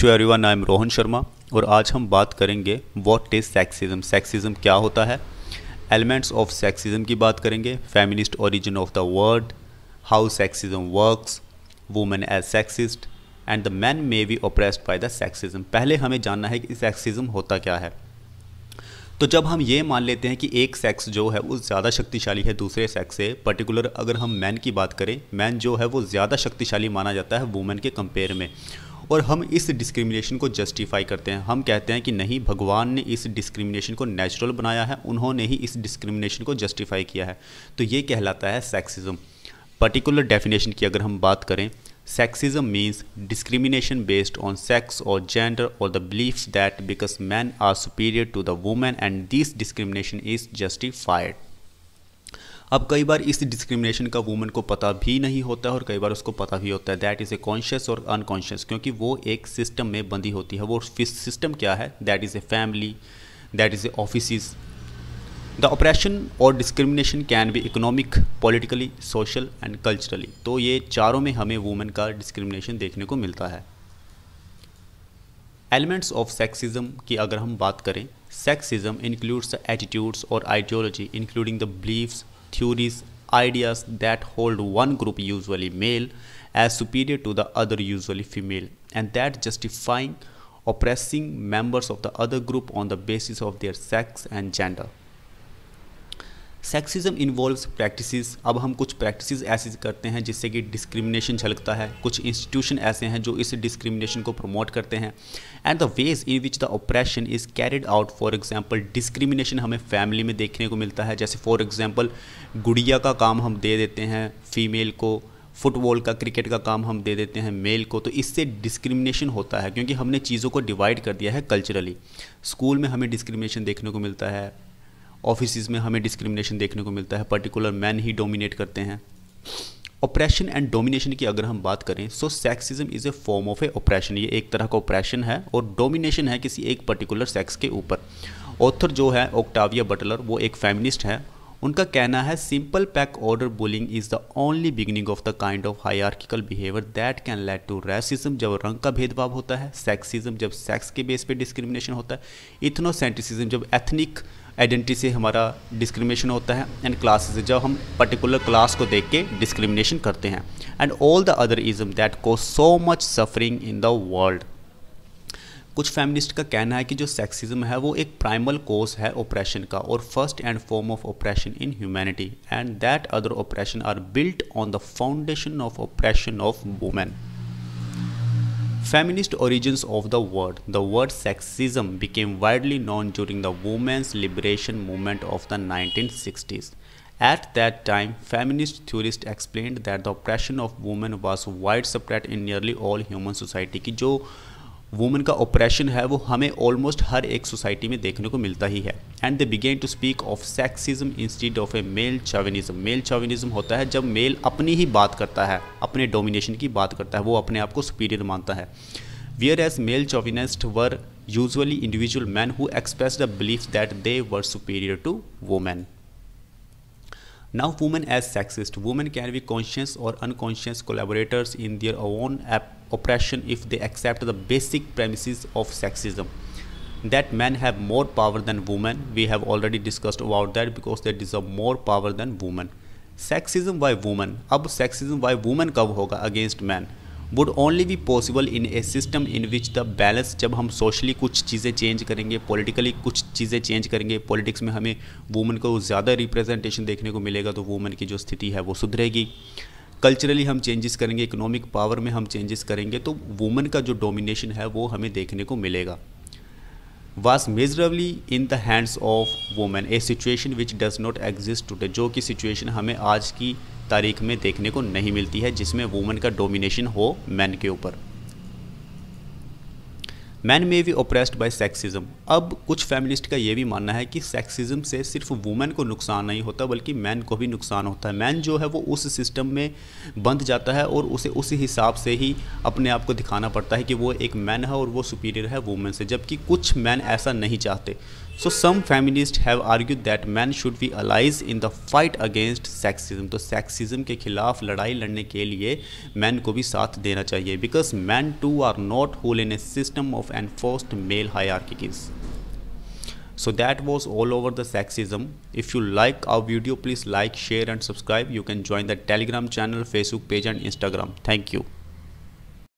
To everyone I am Rohan Sharma और आज हम बात करेंगे व्हाट इज़ सेक्सिज्म सेक्सिज्म क्या होता है एलिमेंट्स ऑफ सेक्सिज्म की बात करेंगे feminist origin of the word how sexism works women as sexist and the man may be oppressed by the sexism पहले हमें जानना है कि सेक्सिज्म होता क्या है तो जब हम ये मान लेते हैं कि एक सेक्स जो है वो ज़्यादा शक्तिशाली है दूसरे सेक्स से पर्टिकुलर अगर हम मैन की बात करें मैन जो है वो ज़्यादा शक्तिशाली माना जाता है वुमेन के कंपेयर में और हम इस डिस्क्रिमिनेशन को जस्टिफाई करते हैं हम कहते हैं कि नहीं भगवान ने इस डिस्क्रिमिनेशन को नेचुरल बनाया है उन्होंने ही इस डिस्क्रिमिनेशन को जस्टिफाई किया है तो ये कहलाता है सेक्सिज्म पर्टिकुलर डेफिनेशन की अगर हम बात करें sexism means discrimination based on sex और जेंडर और the belief that because man are superior to the women and this discrimination is justified अब कई बार इस डिस्क्रिमिनेशन का वुमेन को पता भी नहीं होता है और कई बार उसको पता भी होता है दैट इज़ ए कॉन्शियस और अनकॉन्शियस क्योंकि वो एक सिस्टम में बंदी होती है वो सिस्टम क्या है that is a family that is a office the operation और discrimination can be economic politically social and culturally तो ये चारों में हमें वुमेन का डिस्क्रिमिनेशन देखने को मिलता है एलिमेंट्स ऑफ सेक्सिज्म की अगर हम बात करें सेक्सिज्म इंक्लूड्स द एटीट्यूड्स और ideology including the beliefs theories, ideas that hold one group, usually male, as superior to the other, usually female, and that justifying oppressing members of the other group on the basis of their sex and gender. Sexism involves practices अब हम कुछ practices ऐसे करते हैं जिससे कि discrimination झलकता है कुछ इंस्टीट्यूशन ऐसे हैं जो इस डिस्क्रिमिनेशन को प्रमोट करते हैं and the ways in which the operation is carried out for example discrimination हमें फैमिली में देखने को मिलता है जैसे फॉर एग्जाम्पल गुड़िया का काम हम दे देते हैं फीमेल को फुटबॉल का क्रिकेट का काम हम दे देते हैं मेल को तो इससे डिस्क्रिमिनेशन होता है क्योंकि हमने चीज़ों को डिवाइड कर दिया है कल्चरली स्कूल में हमें डिस्क्रिमिनेशन देखने को मिलता है ऑफिस में हमें डिस्क्रिमिनेशन देखने को मिलता है पर्टिकुलर मैन ही डोमिनेट करते हैं ऑपरेशन एंड डोमिनेशन की अगर हम बात करें so sexism is a form of a operation ये एक तरह का ऑपरेशन है और डोमिनेशन है किसी एक पर्टिकुलर सेक्स के ऊपर ऑथर जो है ओक्टाविया बटलर वो एक फेमिनिस्ट है उनका कहना है simple peck order bullying is the only beginning of the kind of hierarchical behaviour that can lead to racism जब रंग का भेदभाव होता है सेक्सिज्म जब सेक्स के बेस पे डिस्क्रिमिनेशन होता है इथनोसेंट्रिसिज्म जब एथनिक आइडेंटिटी से हमारा डिस्क्रिमिनेशन होता है एंड क्लास से जब हम पर्टिकुलर क्लास को देख के डिस्क्रिमिनेशन करते हैं and all the other ism that को so much suffering in the world कुछ फैमिलिस्ट का कहना है कि जो सेक्सिज्म है वो एक प्राइमल कोज है ऑपरेशन का और first and form of operation in humanity and that other operation are built on the foundation of operation of women Feminist origins of the word. The word sexism became widely known during the women's liberation movement of the 1960s. At that time, feminist theorists explained that the oppression of women was widespread in nearly all human society. कि जो women का operation है वो हमें almost हर एक society में देखने को मिलता ही है and they began to speak of sexism instead of a male chauvinism male chauvinism होता है जब मेल अपनी ही बात करता है अपने डोमिनेशन की बात करता है वो अपने आप को सुपीरियर मानता है whereas male chauvinist were usually individual man who express the belief that they were superior to woman Now women as sexist. Women can be conscious or unconscious collaborators in their own oppression if they accept the basic premises of sexism that men have more power than women we have already discussed about that because they deserve more power than women sexism by women अब sexism by women कब होगा against men would only be possible in a system in which the balance जब हम socially कुछ चीज़ें change करेंगे politically कुछ चीज़ें चेंज करेंगे पॉलिटिक्स में हमें वुमेन को ज़्यादा रिप्रेजेंटेशन देखने को मिलेगा तो वुमेन की जो स्थिति है वो सुधरेगी कल्चरली हम चेंजेस करेंगे इकोनॉमिक पावर में हम चेंजेस करेंगे तो वुमेन का जो डोमिनेशन है वो हमें देखने को मिलेगा was measurably in the hands of women a situation which does not exist today जो कि सिचुएशन हमें आज की तारीख में देखने को नहीं मिलती है जिसमें वुमेन का डोमिनेशन हो मैन के ऊपर man may be oppressed by sexism अब कुछ फैमिलिस्ट का ये भी मानना है कि सेक्सिज्म से सिर्फ वुमेन को नुकसान नहीं होता बल्कि मैन को भी नुकसान होता है मैन जो है वो उस सिस्टम में बंध जाता है और उसे उसी हिसाब से ही अपने आप को दिखाना पड़ता है कि वो एक मैन है और वो सुपीरियर है वुमेन से जबकि कुछ मैन ऐसा नहीं चाहते so some feminist have argue that man should be allies in the fight against sexism तो सेक्सिज्म के खिलाफ लड़ाई लड़ने के लिए मैन को भी साथ देना चाहिए because man too are not whole in a system of And enforced male hierarchies. So that was all over the sexism. If you like our video, please like, share and subscribe. You can join the Telegram channel, Facebook page and Instagram. Thank you.